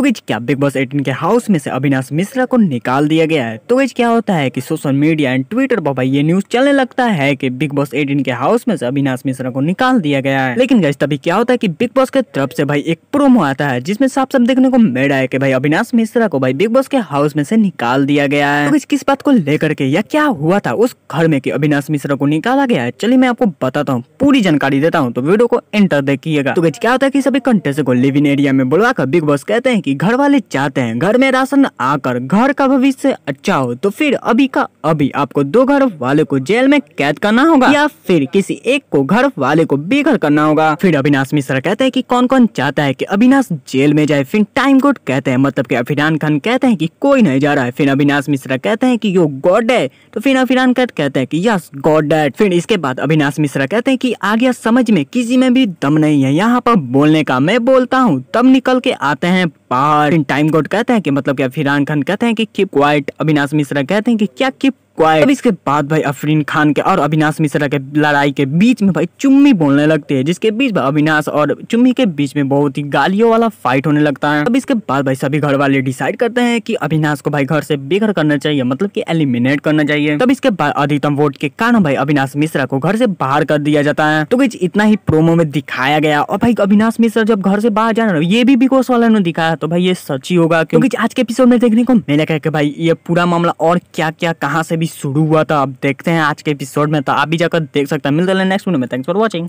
तो गई क्या बिग बॉस 18 के हाउस में से अविनाश मिश्रा को निकाल दिया गया है तो गई क्या होता है कि सोशल मीडिया एंड ट्विटर पर ये न्यूज चलने लगता है कि बिग बॉस 18 के हाउस में से अविनाश मिश्रा को निकाल दिया गया है लेकिन गैस तभी क्या होता है कि बिग बॉस के तरफ से भाई एक प्रोमो आता है जिसमे साफ साफ देखने को मिल है की भाई अविनाश मिश्रा को भाई बिग बॉस के हाउस में से निकाल दिया गया है तो किस बात को लेकर के या क्या हुआ था उस घर में की अविनाश मिश्रा को निकाला गया है चलिए मैं आपको बताता हूँ पूरी जानकारी देता हूँ तो वीडियो को एंटर देखिएगा तो क्या होता है की सभी कंटेस्ट को लिविन एरिया में बुलवाकर बिग बॉस कहते हैं कि घर वाले चाहते हैं घर में राशन आकर घर का भविष्य अच्छा हो तो फिर अभी का अभी आपको दो घर वाले को जेल में कैद करना होगा या फिर किसी एक को घर वाले को बेघर करना होगा फिर अविनाश मिश्रा कहते हैं कि कौन कौन चाहता है कि अविनाश जेल में जाए फिर टाइम कोड कहते हैं मतलब की अफिरान खान कहते हैं की कोई नहीं जा रहा है फिर अविनाश मिश्रा कहते हैं की यो गॉड है तो फिर अफिरान खान कहते हैं की यस गॉड डैड फिर इसके बाद अविनाश मिश्रा कहते हैं की आ गया समझ में किसी में भी दम नहीं है यहाँ पर बोलने का मैं बोलता हूँ तब निकल के आते हैं हाँ, इन टाइम गोड कहते हैं कि मतलब क्या फिरान खान कहते हैं कि कीप क्वाइट अविनाश मिश्रा कहते हैं कि क्या कीप क्वाइट अब इसके बाद भाई अफरीन खान के और अविनाश मिश्रा के लड़ाई के बीच में भाई चुम्मी बोलने लगते हैं जिसके बीच अविनाश और चुम्मी के बीच में बहुत ही गालियों वाला फाइट होने लगता है अब इसके बाद भाई सभी घर वाले डिसाइड करते हैं की अविनाश को भाई घर से बेघर करना चाहिए मतलब की एलिमिनेट करना चाहिए तब इसके बाद अधिकतम वोट के कारण भाई अविनाश मिश्रा को घर से बाहर कर दिया जाता है तो कुछ इतना ही प्रोमो में दिखाया गया और भाई अविनाश मिश्रा जब घर से बाहर जाना ये भी बिकॉस वाला ने दिखाया तो भाई ये सच ही होगा तो क्योंकि आज के एपिसोड में देखने को मिलेगा भाई ये पूरा मामला और क्या क्या कहाँ से भी शुरू हुआ था अब देखते हैं आज के एपिसोड में तो आप भी जाकर देख सकते हैं मिलते हैं नेक्स्ट वीडियो में थैंक्स फॉर वॉचिंग